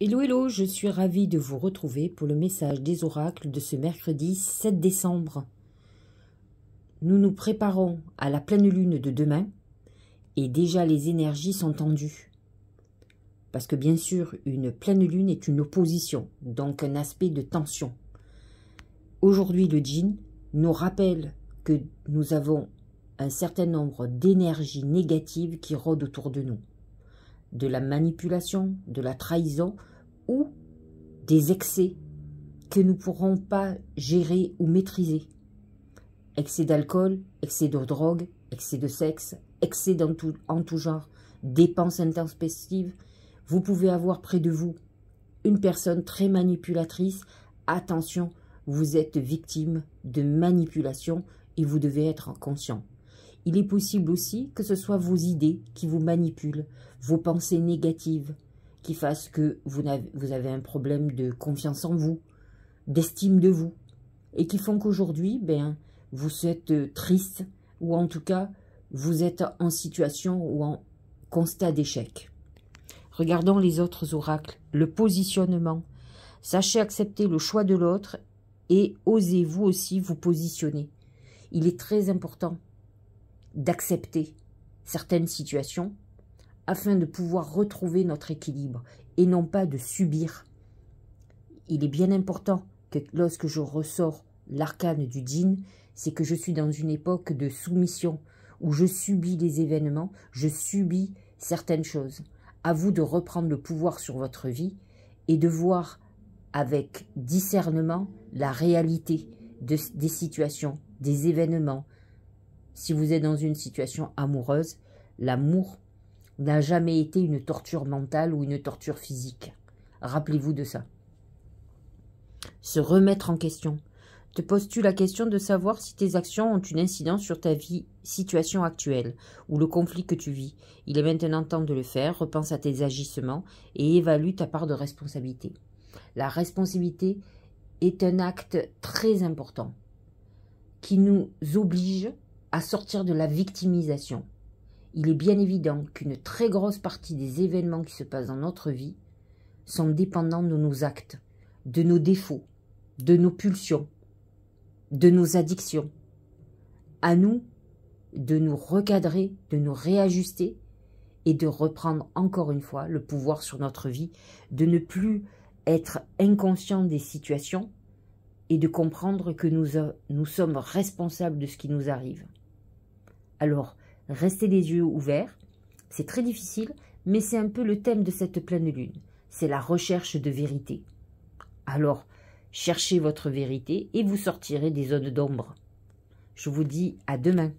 Hello hello, je suis ravie de vous retrouver pour le message des oracles de ce mercredi 7 décembre. Nous nous préparons à la pleine lune de demain et déjà les énergies sont tendues. Parce que bien sûr, une pleine lune est une opposition, donc un aspect de tension. Aujourd'hui, le djinn nous rappelle que nous avons un certain nombre d'énergies négatives qui rôdent autour de nous de la manipulation, de la trahison ou des excès que nous ne pourrons pas gérer ou maîtriser. Excès d'alcool, excès de drogue, excès de sexe, excès en tout genre, dépenses intempestives. Vous pouvez avoir près de vous une personne très manipulatrice. Attention, vous êtes victime de manipulation et vous devez être conscient. Il est possible aussi que ce soit vos idées qui vous manipulent, vos pensées négatives, qui fassent que vous avez, un problème de confiance en vous, d'estime de vous, et qui font qu'aujourd'hui, ben, vous êtes euh, triste, ou en tout cas, vous êtes en situation ou en constat d'échec. Regardons les autres oracles, le positionnement. Sachez accepter le choix de l'autre et osez vous aussi vous positionner. Il est très important d'accepter certaines situations afin de pouvoir retrouver notre équilibre et non pas de subir. Il est bien important que lorsque je ressors l'arcane du djinn, c'est que je suis dans une époque de soumission où je subis des événements, je subis certaines choses. À vous de reprendre le pouvoir sur votre vie et de voir avec discernement la réalité des situations, des événements, si vous êtes dans une situation amoureuse, l'amour n'a jamais été une torture mentale ou une torture physique. Rappelez-vous de ça. Se remettre en question. Te poses-tu la question de savoir si tes actions ont une incidence sur ta vie, situation actuelle ou le conflit que tu vis Il est maintenant temps de le faire. Repense à tes agissements et évalue ta part de responsabilité. La responsabilité est un acte très important qui nous oblige à sortir de la victimisation. Il est bien évident qu'une très grosse partie des événements qui se passent dans notre vie sont dépendants de nos actes, de nos défauts, de nos pulsions, de nos addictions. À nous de nous recadrer, de nous réajuster et de reprendre encore une fois le pouvoir sur notre vie, de ne plus être inconscient des situations et de comprendre que nous, euh, nous sommes responsables de ce qui nous arrive. Alors, restez les yeux ouverts. C'est très difficile, mais c'est un peu le thème de cette pleine lune. C'est la recherche de vérité. Alors, cherchez votre vérité et vous sortirez des zones d'ombre. Je vous dis à demain.